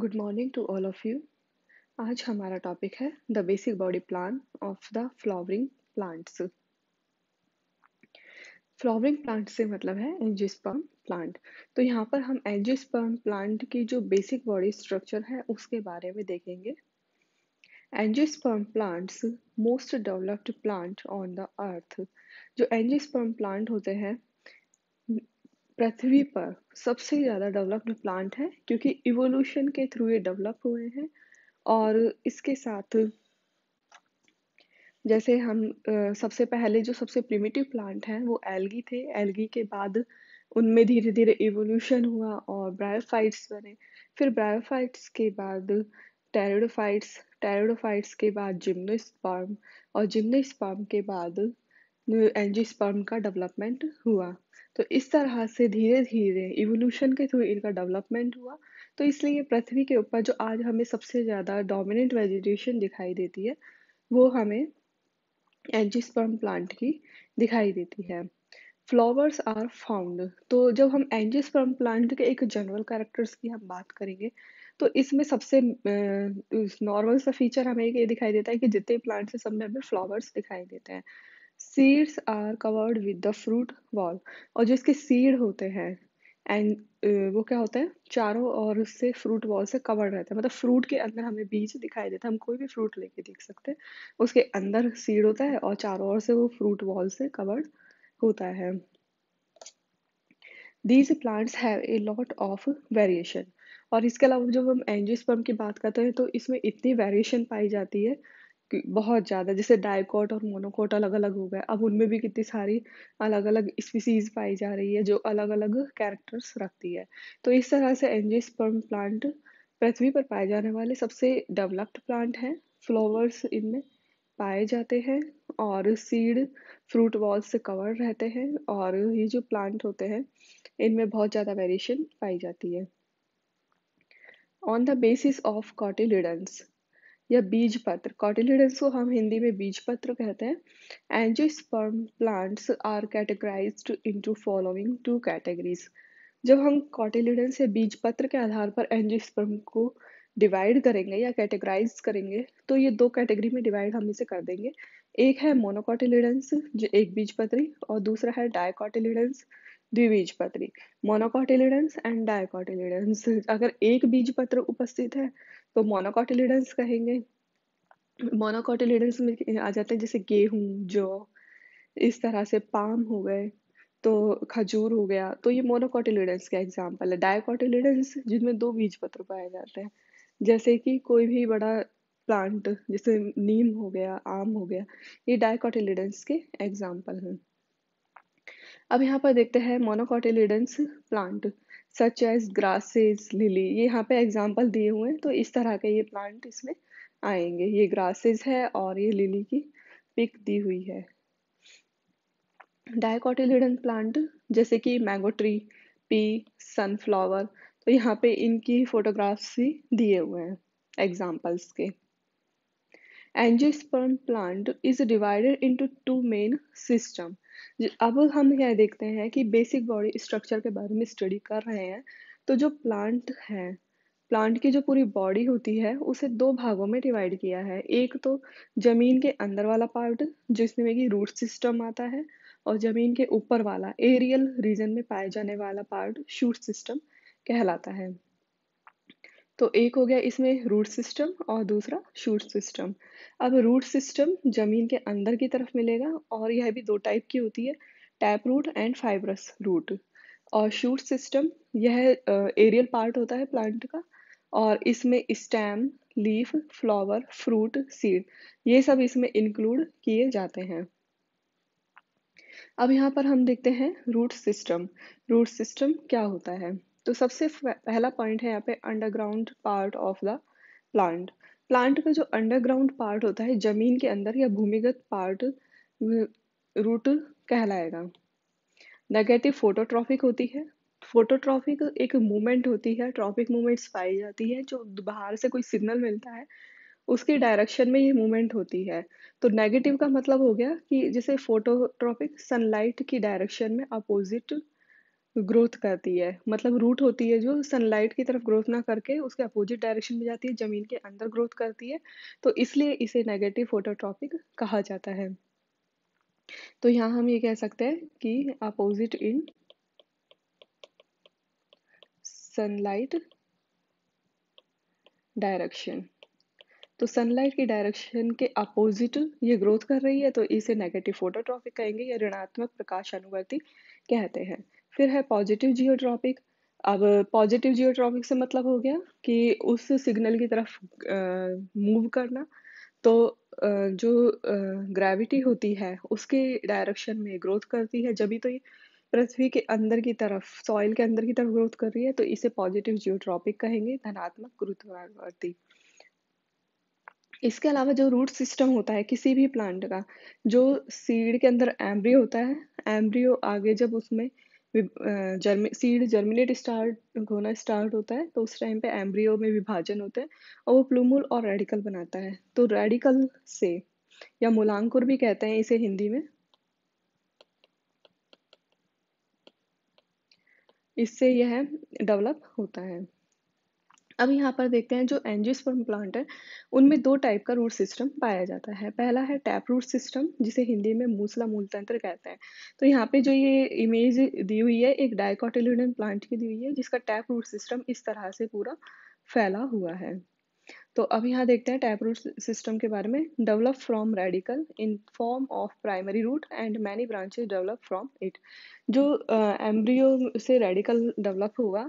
good morning to all of you आज हमारा topic है the basic body plan of the flowering plants flowering plant से मतलब है एंजियोस्पर्म प्लांट तो यहाँ पर हम एंजियोस्पर्म प्लांट की जो बेसिक बॉडी स्ट्रक्चर है उसके बारे में देखेंगे angiosperm plants most developed plant on the earth जो एंजियोस्पर्म प्लांट होते हैं पृथ्वी पर सबसे ज़्यादा डेवलप्ड प्लांट है क्योंकि इवोल्यूशन के थ्रू ये डेवलप हुए हैं और इसके साथ जैसे हम सबसे पहले जो सबसे प्रिमिटिव प्लांट हैं वो एल्गी थे एल्गी के बाद उनमें धीरे धीरे इवोल्यूशन हुआ और ब्रायोफाइट्स बने फिर ब्रायोफाइट्स के बाद टेरिडोफाइट्स टेरिडोफाइट्स के बाद जिम्नोस्पर्म और जिम्नोस्पर्म के बाद एल स्पर्म का डेवलपमेंट हुआ तो इस तरह से धीरे धीरे इवोल्यूशन के थ्रू इनका डेवलपमेंट हुआ तो इसलिए पृथ्वी के ऊपर जो आज हमें सबसे ज़्यादा डोमिनेंट वेजिटेशन दिखाई देती है वो हमें स्पर्म प्लांट की दिखाई देती है फ्लावर्स आर फाउंड तो जब हम स्पर्म प्लांट के एक जनरल कैरेक्टर्स की हम बात करेंगे तो इसमें सबसे नॉर्मल सा फीचर हमें ये दिखाई देता है कि जितने प्लांट्स हैं सब में हमें फ्लावर्स दिखाई देते हैं seeds are covered with the fruit wall और जो इसके सीड होते हैं एंड वो क्या होते हैं चारों और उससे फ्रूट वॉल से कवर्ड रहता है मतलब फ्रूट के अंदर हमें बीज दिखाई देता है हम कोई भी फ्रूट लेके देख सकते हैं उसके अंदर सीड होता है और चारों ओर से वो फ्रूट वॉल से कवर्ड होता है these plants have a lot of variation और इसके अलावा जब हम एंजिस्पर्म की बात करते हैं तो इसमें इतनी वेरिएशन पाई जाती है बहुत ज़्यादा जैसे डायकोट और मोनोकोट अलग अलग हो गए अब उनमें भी कितनी सारी अलग अलग स्पीसीज पाई जा रही है जो अलग अलग कैरेक्टर्स रखती है तो इस तरह से एंजेस्पर्म प्लांट पृथ्वी पर पाए जाने वाले सबसे डेवलप्ड प्लांट हैं फ्लावर्स इनमें पाए जाते हैं और सीड फ्रूट वॉल्स से कवर रहते हैं और ये जो प्लांट होते हैं इनमें बहुत ज़्यादा वेरिएशन पाई जाती है on the basis of cotyledons या बीज पत्र कॉटिलिडन्स को हम हिंदी में बीज पत्र कहते हैं sperm plants are categorize into following two categories जब हम कॉटिलिडन्स या बीज पत्र के आधार पर स्पर्म को डिवाइड करेंगे या कैटेगराइज करेंगे तो ये दो कैटेगरी में डिवाइड हम इसे कर देंगे एक है मोनोकॉटिलिडन्स जो एक बीज पत्री और दूसरा है डायकॉटिलिडन्स द्विबीजपत्री मोनोकोटिलिडन्स एंड डायकोटिलिडन्स अगर एक बीज पत्र उपस्थित है तो मोनोकोटिलिडन्स कहेंगे मोनोकॉटिलिडेंस में आ जाते हैं जैसे गेहूं जौ इस तरह से पाम हो गए तो खजूर हो गया तो ये मोनोकॉटिलिडेंस का एग्जाम्पल है डायकोटिलिडन्स जिनमें दो बीज पत्र पाए जाते हैं जैसे कि कोई भी बड़ा प्लांट जैसे नीम हो गया आम हो गया ये डायकोटिलिडन्स के एग्जाम्पल हैं अब यहाँ पर देखते हैं monocotyledons plant such as grasses lily ये यहाँ पे एग्जाम्पल दिए हुए हैं तो इस तरह के ये प्लांट इसमें आएंगे ये ग्रासेस है और ये लिली की पिक दी हुई है डायकोटिलिडन प्लांट जैसे कि मैंगो ट्री पी सनफ्लावर तो यहाँ पे इनकी फोटोग्राफ्स भी दिए हुए हैं एग्जाम्पल्स के angiosperm plant is divided into two main system अब हम क्या देखते हैं कि बेसिक बॉडी स्ट्रक्चर के बारे में स्टडी कर रहे हैं तो जो प्लांट है प्लांट की जो पूरी बॉडी होती है उसे दो भागों में डिवाइड किया है एक तो ज़मीन के अंदर वाला पार्ट जिसमें कि रूट सिस्टम आता है और ज़मीन के ऊपर वाला एरियल रीजन में पाए जाने वाला पार्ट शूट सिस्टम कहलाता है तो एक हो गया इसमें रूट सिस्टम और दूसरा शूट सिस्टम अब रूट सिस्टम ज़मीन के अंदर की तरफ मिलेगा और यह भी दो टाइप की होती है tap root and fibrous root और शूट सिस्टम यह एरियल पार्ट होता है प्लांट का और इसमें stem leaf flower fruit seed ये सब इसमें इंक्लूड किए जाते हैं अब यहाँ पर हम देखते हैं रूट सिस्टम रूट सिस्टम क्या होता है तो सबसे पहला पॉइंट है यहाँ पे underground part of the plant plant का जो अंडरग्राउंड पार्ट होता है जमीन के अंदर या भूमिगत पार्ट रूट कहलाएगा नेगेटिव फोटोट्रॉफिक होती है फोटोट्रॉफिक एक मूवमेंट होती है ट्रॉफिक मूवमेंट्स पाई जाती है जो बाहर से कोई सिग्नल मिलता है उसके डायरेक्शन में ये मूवमेंट होती है तो नेगेटिव का मतलब हो गया कि जैसे फोटोट्रॉपिक सनलाइट की डायरेक्शन में अपोजिट ग्रोथ करती है मतलब रूट होती है जो सनलाइट की तरफ ग्रोथ ना करके उसके अपोजिट डायरेक्शन में जाती है ज़मीन के अंदर ग्रोथ करती है तो इसलिए इसे नेगेटिव फोटोट्रॉपिक कहा जाता है तो यहाँ हम ये कह सकते हैं कि अपोजिट इन सनलाइट डायरेक्शन तो सनलाइट की डायरेक्शन के अपोजिट ये ग्रोथ कर रही है तो इसे नेगेटिव फोटोट्रॉपिक कहेंगे या ऋणात्मक प्रकाश अनुवर्ती कहते हैं फिर है पॉजिटिव जियोट्रॉपिक अब पॉजिटिव जियोट्रॉपिक से मतलब हो गया कि उस सिग्नल की तरफ मूव करना तो uh, जो ग्रेविटी uh, होती है उसके डायरेक्शन में ग्रोथ करती है जब भी तो ये पृथ्वी के अंदर की तरफ सॉइल के अंदर की तरफ ग्रोथ कर रही है तो इसे पॉजिटिव जियोट्रॉपिक कहेंगे धनात्मक गुरुत्वाकर्षी इसके अलावा जो रूट सिस्टम होता है किसी भी प्लांट का जो सीड के अंदर एम्ब्रियो होता है एम्ब्रियो आगे जब उसमें जर्मे सीड जर्मिनेट स्टार्ट होना स्टार्ट होता है तो उस टाइम पे एम्ब्रियो में विभाजन होता है और वो प्लूमुल और रेडिकल बनाता है तो रेडिकल से या मूलांकुर भी कहते हैं इसे हिंदी में इससे यह डेवलप होता है अब यहाँ पर देखते हैं जो एनजिस्पर्म प्लांट है उनमें दो टाइप का रूट सिस्टम पाया जाता है पहला है टैप रूट सिस्टम जिसे हिंदी में मूसला मूलतंत्र कहते हैं तो यहाँ पे जो ये इमेज दी हुई है एक डायकोटिलिडन प्लांट की दी हुई है जिसका टैप रूट सिस्टम इस तरह से पूरा फैला हुआ है तो अब यहाँ देखते हैं टैप रूट सिस्टम के बारे में develop from radical in form of primary root and many branches develop from it जो एम्ब्रियो से रेडिकल डेवलप हुआ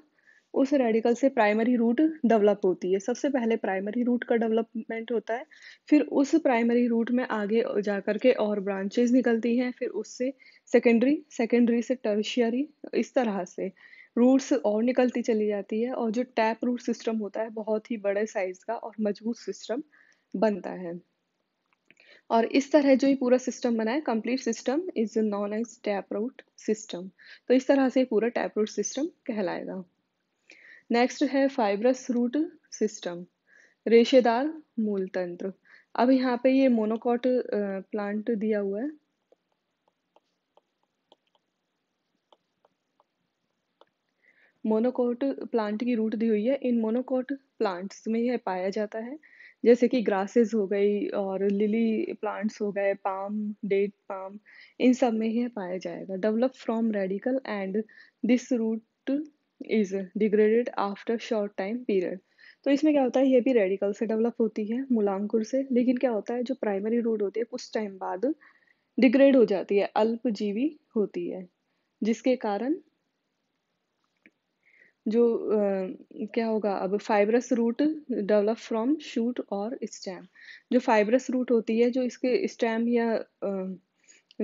उस रेडिकल से प्राइमरी रूट डेवलप होती है सबसे पहले प्राइमरी रूट का डेवलपमेंट होता है फिर उस प्राइमरी रूट में आगे जा कर के और ब्रांचेज निकलती हैं फिर उससे सेकेंडरी सेकेंडरी से टर्शियरी इस तरह से रूट्स और निकलती चली जाती है और जो टैप रूट सिस्टम होता है बहुत ही बड़े साइज का और मजबूत सिस्टम बनता है और इस तरह जो ये पूरा सिस्टम बना है complete system is known as tap root system तो इस तरह से पूरा टैप रूट सिस्टम कहलाएगा नेक्स्ट है फाइब्रस रूट सिस्टम रेशेदार मूल तंत्र अब यहाँ पे ये मोनोकॉट प्लांट uh, दिया हुआ है मोनोकोट प्लांट की रूट दी हुई है इन मोनोकोट प्लांट्स में यह पाया जाता है जैसे कि ग्रासेस हो गई और लिली प्लांट्स हो गए पाम डेट पाम इन सब में यह पाया जाएगा develop from radical and this root is degraded after short time period तो इसमें क्या होता है ये भी रेडिकल से डेवलप होती है मूलांकुर से लेकिन क्या होता है जो प्राइमरी रूट होती है कुछ टाइम बाद डिग्रेड हो जाती है अल्पजीवी होती है जिसके कारण जो आ, क्या होगा अब fibrous root develop from shoot और स्टैम जो फाइब्रस रूट होती है जो इसके स्टैम या आ,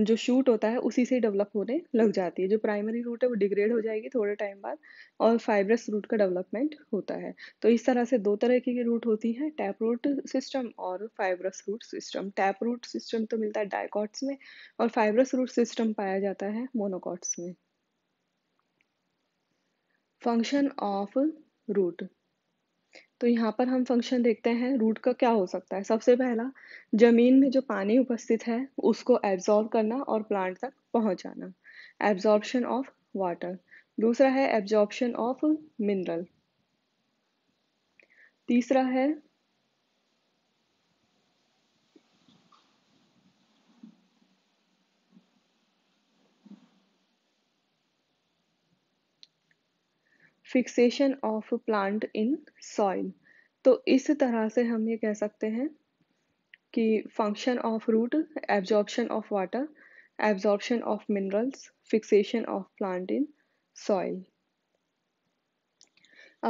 जो शूट होता है उसी से डेवलप होने लग जाती है जो प्राइमरी रूट है वो डिग्रेड हो जाएगी थोड़े टाइम बाद और फाइब्रस रूट का डेवलपमेंट होता है तो इस तरह से दो तरह की रूट होती है टैप रूट सिस्टम और fibrous root system tap root system तो मिलता है डायकॉट्स में और फाइब्रस रूट सिस्टम पाया जाता है मोनोकॉट्स में फंक्शन ऑफ रूट तो यहाँ पर हम फंक्शन देखते हैं रूट का क्या हो सकता है सबसे पहला जमीन में जो पानी उपस्थित है उसको एब्जॉर्ब करना और प्लांट तक पहुँचाना एब्जॉर्बशन ऑफ वाटर दूसरा है एब्जॉर्बशन ऑफ मिनरल तीसरा है fixation of plant in soil तो इस तरह से हम ये कह सकते हैं कि function of root absorption of water absorption of minerals fixation of plant in soil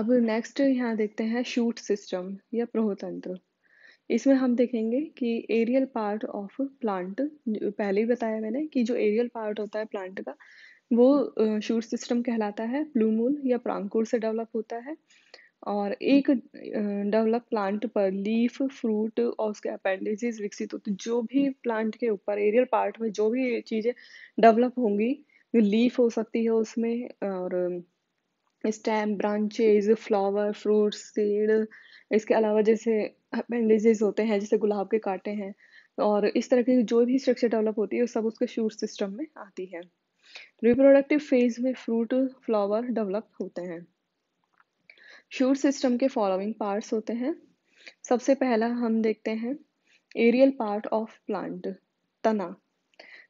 अब नेक्स्ट यहाँ देखते हैं शूट सिस्टम या प्रोहतंत्र इसमें हम देखेंगे कि एरियल पार्ट ऑफ प्लांट पहले ही बताया मैंने कि जो एरियल पार्ट होता है प्लांट का वो शूट सिस्टम कहलाता है ब्लू या प्रांकुर से डेवलप होता है और एक डेवलप प्लांट पर लीफ फ्रूट और उसके अपेंडेजेस विकसित होते जो भी प्लांट के ऊपर एरियल पार्ट में जो भी चीज़ें डेवलप होंगी लीफ हो सकती है उसमें और stem branches flower fruit seed इसके अलावा जैसे अपेंडेजेस होते हैं जैसे गुलाब के कांटे हैं और इस तरह की जो भी स्ट्रक्चर डेवलप होती है वो सब उसके शूट सिस्टम में आती है रिप्रोडक्टिव फेज में फ्रूट फ्लावर डेवलप होते हैं शूट सिस्टम के फॉलोइंग पार्ट्स होते हैं सबसे पहला हम देखते हैं एरियल पार्ट ऑफ प्लांट तना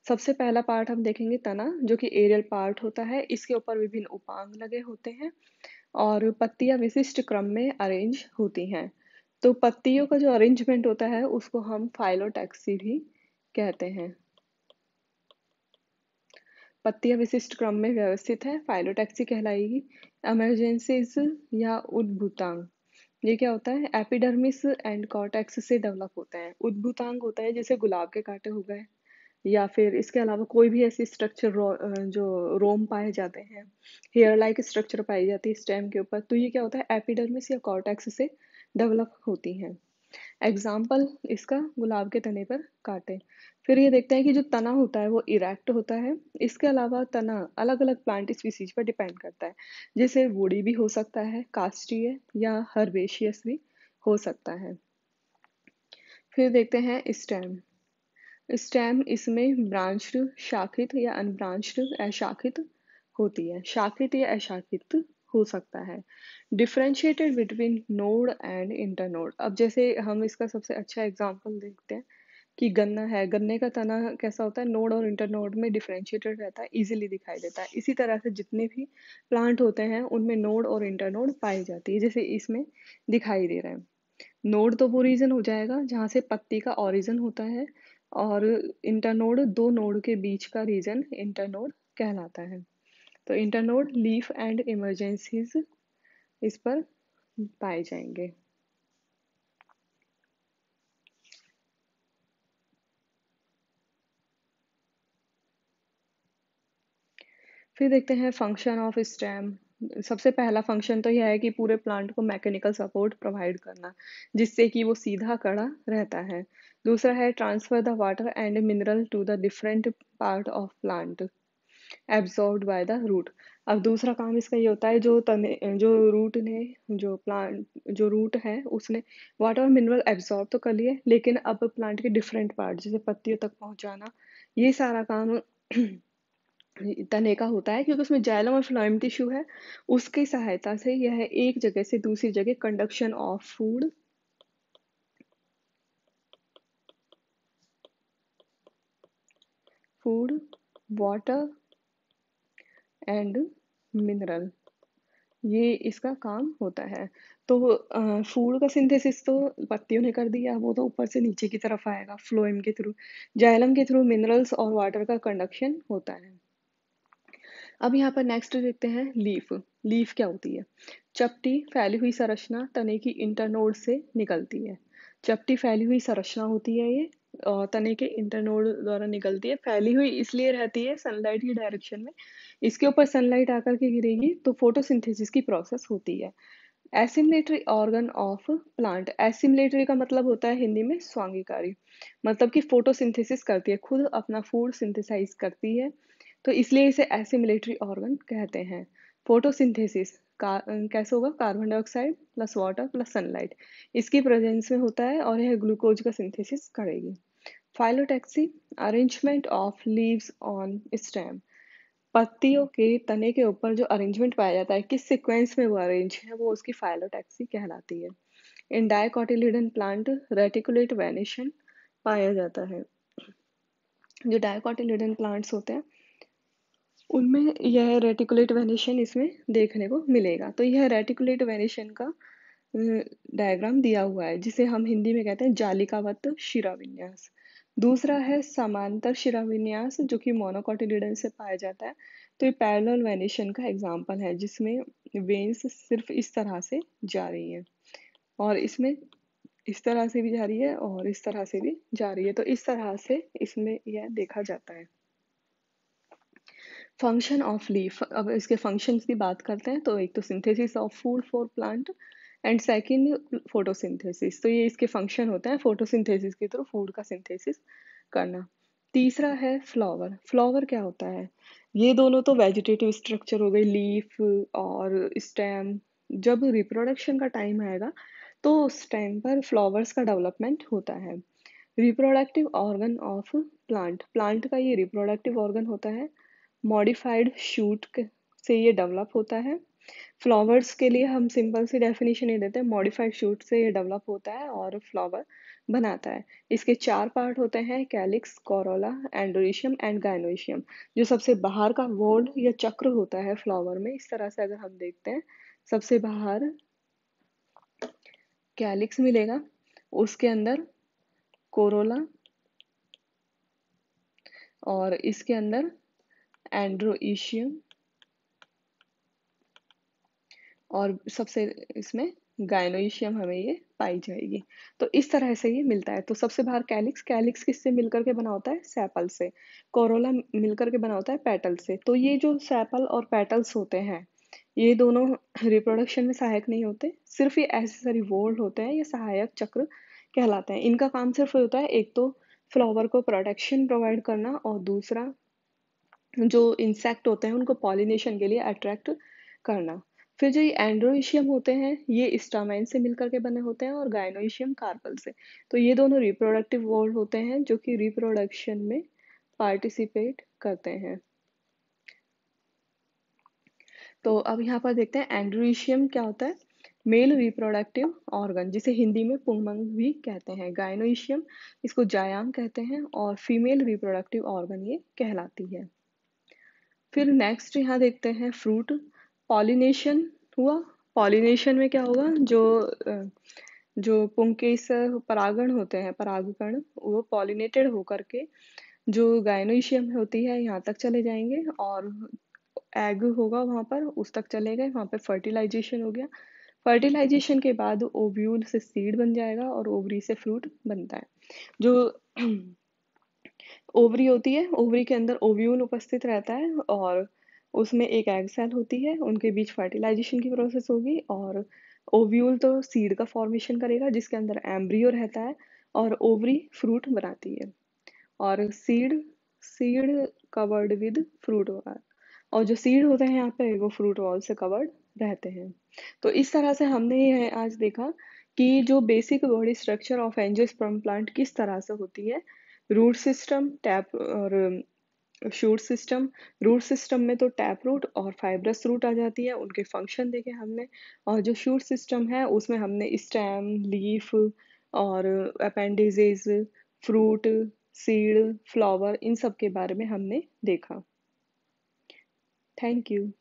सबसे पहला पार्ट हम देखेंगे तना जो कि एरियल पार्ट होता है इसके ऊपर विभिन्न उपांग लगे होते हैं और पत्तियां विशिष्ट क्रम में अरेंज होती हैं तो पत्तियों का जो अरेंजमेंट होता है उसको हम फाइलोटैक्सी भी कहते हैं पत्तियां विशिष्ट क्रम में व्यवस्थित है फाइलोटैक्सी कहलाएगी एमरजेंसीज या उद्भूतांग ये क्या होता है एपिडर्मिस एंड कॉर्टेक्स से डेवलप होता है उद्भूतांग होता है जैसे गुलाब के कांटे हो गए या फिर इसके अलावा कोई भी ऐसी स्ट्रक्चर जो रोम पाए जाते हैं हेयर लाइक स्ट्रक्चर पाई जाती है स्टेम के ऊपर तो ये क्या होता है एपिडर्मिस या कॉटेक्स से डेवलप होती हैं एग्जाम्पल इसका गुलाब के तने पर काटे फिर ये देखते हैं कि जो तना होता है वो इरेक्ट होता है इसके अलावा तना अलग अलग प्लांट स्पीसीज पर डिपेंड करता है जैसे वुडी भी हो सकता है कास्टीय या हर्बेशियस भी हो सकता है फिर देखते हैं स्टेम स्टेम इसमें ब्रांच्ड शाखित या अनब्रांच्ड अशाखित होती है शाखित या अशाखित हो सकता है differentiated between node and internode अब जैसे हम इसका सबसे अच्छा एग्जाम्पल देखते हैं कि गन्ना है गन्ने का तना कैसा होता है नोड और इंटरनोड में डिफ्रेंशिएटेड रहता है इजीली दिखाई देता है इसी तरह से जितने भी प्लांट होते हैं उनमें नोड और इंटरनोड पाई जाती है जैसे इसमें दिखाई दे रहे हैं नोड तो वो रीजन हो जाएगा जहाँ से पत्ती का ओरिजन होता है और इंटरनोड दो नोड के बीच का रीजन इंटरनोड कहलाता है तो इंटरनोड लीफ एंड इमरजेंसीज इस पर पाए जाएंगे फिर देखते हैं फंक्शन ऑफ स्टेम सबसे पहला फंक्शन तो यह है कि पूरे प्लांट को मैकेनिकल सपोर्ट प्रोवाइड करना जिससे कि वो सीधा कड़ा रहता है दूसरा है transfer the water and mineral to the different part of plant absorb by the root अब दूसरा काम इसका ये होता है जो तने जो रूट ने जो प्लांट जो रूट है उसने वाटर और मिनरल एब्जॉर्ब तो कर लिए लेकिन अब प्लांट के डिफरेंट पार्ट जैसे पत्तियों तक पहुंचाना ये सारा काम तने का होता है क्योंकि उसमें जैलम और फ्लोइम टिश्यू है उसकी सहायता से यह एक जगह से दूसरी जगह conduction of food food water and mineral ये इसका काम होता है तो फूड का सिंथेसिस तो पत्तियों ने कर दिया वो तो ऊपर से नीचे की तरफ आएगा फ्लोएम के थ्रू जाइलम के थ्रू मिनरल्स और वाटर का कंडक्शन होता है अब यहाँ पर नेक्स्ट देखते हैं लीफ लीफ क्या होती है चपटी फैली हुई संरचना तने की इंटरनोड से निकलती है चपटी फैली हुई संरचना होती है ये तने के इंटरनोड द्वारा निकलती है फैली हुई इसलिए रहती है सनलाइट की डायरेक्शन में इसके ऊपर सनलाइट आकर के गिरेगी तो फोटोसिंथेसिस की प्रोसेस होती है assimilatory organ of plant assimilatory का मतलब होता है हिंदी में स्वांगिकारी मतलब कि फोटोसिंथेसिस करती है खुद अपना फूड सिंथेसाइज करती है तो इसलिए इसे एसिमलेटरी ऑर्गन कहते हैं फोटोसिंथेसिस कैसे होगा carbon dioxide plus water plus sunlight इसकी प्रेजेंस में होता है और यह ग्लूकोज का सिंथेसिस करेगी phyllotaxy arrangement of leaves on stem पत्तियों के तने के ऊपर जो अरेंजमेंट पाया जाता है किस सिक्वेंस में वो अरेंज है वो उसकी फाइलोटैक्सी कहलाती है in dicotyledon plant reticulate venation पाया जाता है जो डायकोटिलिडन प्लांट्स होते हैं उनमें यह रेटिकुलेट वेनेशन इसमें देखने को मिलेगा तो यह रेटिकुलेट वेनेशन का डायग्राम दिया हुआ है जिसे हम हिंदी में कहते हैं जालिकावत शिराविन्यास दूसरा है समांतर शिराविन्यास जो कि मोनोकोटिलिडन से पाया जाता है तो ये पैरेलल वेनेशन का एग्जाम्पल है जिसमें वेन्स सिर्फ इस तरह से जा रही है और इसमें इस तरह से भी जा रही है और इस तरह से भी जा रही है तो इस तरह से इसमें यह देखा जाता है फंक्शन ऑफ लीफ अब इसके फंक्शंस की बात करते हैं तो एक तो synthesis of food for plant and second photosynthesis तो ये इसके फंक्शन होते हैं फोटोसिंथेसिस के थ्रू फूड का सिंथेसिस करना तीसरा है फ्लावर फ्लावर क्या होता है ये दोनों तो वेजिटेटिव स्ट्रक्चर हो गई लीफ और स्टेम जब रिप्रोडक्शन का टाइम आएगा तो उस टाइम पर फ्लावर्स का डेवलपमेंट होता है reproductive organ of plant plant का ये रिप्रोडक्टिव ऑर्गन होता है मॉडिफाइड शूट से ये डेवलप होता है फ्लावर्स के लिए हम सिंपल सी डेफिनेशन ये देते हैं मॉडिफाइड शूट से ये डेवलप होता है और फ्लावर बनाता है इसके चार पार्ट होते हैं calyx corolla androecium and gynoecium जो सबसे बाहर का वोल्ड या चक्र होता है फ्लावर में इस तरह से अगर हम देखते हैं सबसे बाहर कैलिक्स मिलेगा उसके अंदर कोरोला और इसके अंदर एंड्रोइशियम और सबसे इसमें गायनोइशियम हमें ये पाई जाएगी तो इस तरह से ये मिलता है तो सबसे बाहर कैलिक्स कैलिक्स किससे मिलकर के बना होता है सैपल से कोरोला मिलकर के बना होता है पेटल से तो ये जो सैपल और पेटल्स होते हैं ये दोनों रिप्रोडक्शन में सहायक नहीं होते सिर्फ ये एसेसरी वोल्ड होते हैं ये सहायक चक्र कहलाते हैं इनका काम सिर्फ होता है एक तो फ्लावर को प्रोटेक्शन प्रोवाइड करना और दूसरा जो इंसेक्ट होते हैं उनको पॉलिनेशन के लिए अट्रैक्ट करना फिर जो ये एंड्रोइशियम होते हैं ये स्टामाइन से मिलकर के बने होते हैं और गायनोइशियम कार्पल से तो ये दोनों रिप्रोडक्टिव वर्ड होते हैं जो कि रिप्रोडक्शन में पार्टिसिपेट करते हैं तो अब यहाँ पर देखते हैं एंड्रोइशियम क्या होता है मेल रिप्रोडक्टिव ऑर्गन जिसे हिंदी में पुंगमंग भी कहते हैं गायनोइशियम इसको जायाम कहते हैं और फीमेल रिप्रोडक्टिव ऑर्गन ये कहलाती है फिर नेक्स्ट यहाँ देखते हैं फ्रूट पॉलिनेशन हुआ पॉलिनेशन में क्या होगा जो जो पुंकेस परागण होते हैं परागकण वो पॉलिनेटेड होकर के जो गायनोशियम होती है यहाँ तक चले जाएंगे और एग होगा वहाँ पर उस तक चले गए वहाँ पर फर्टिलाइजेशन हो गया फर्टिलाइजेशन के बाद ओव्यूल से सीड बन जाएगा और ओवरी से फ्रूट बनता है जो ओवरी होती है ओवरी के अंदर ओव्यूल उपस्थित रहता है और उसमें एक एग सेल होती है उनके बीच फर्टिलाइजेशन की प्रोसेस होगी और ओव्यूल तो सीड का फॉर्मेशन करेगा जिसके अंदर एम्ब्रियो रहता है और ओवरी फ्रूट बनाती है और seed seed covered with fruit wall और जो सीड होते हैं यहाँ पे वो फ्रूट वॉल से कवर्ड रहते हैं तो इस तरह से हमने यह आज देखा कि जो basic body structure of angiosperm plant किस तरह से होती है रूट सिस्टम टैप और शूट सिस्टम रूट सिस्टम में तो टैप रूट और फाइब्रस रूट आ जाती है उनके फंक्शन देखे हमने और जो शूट सिस्टम है उसमें हमने स्टेम लीफ और अपेंडिजेज फ्रूट सीड फ्लावर इन सब के बारे में हमने देखा थैंक यू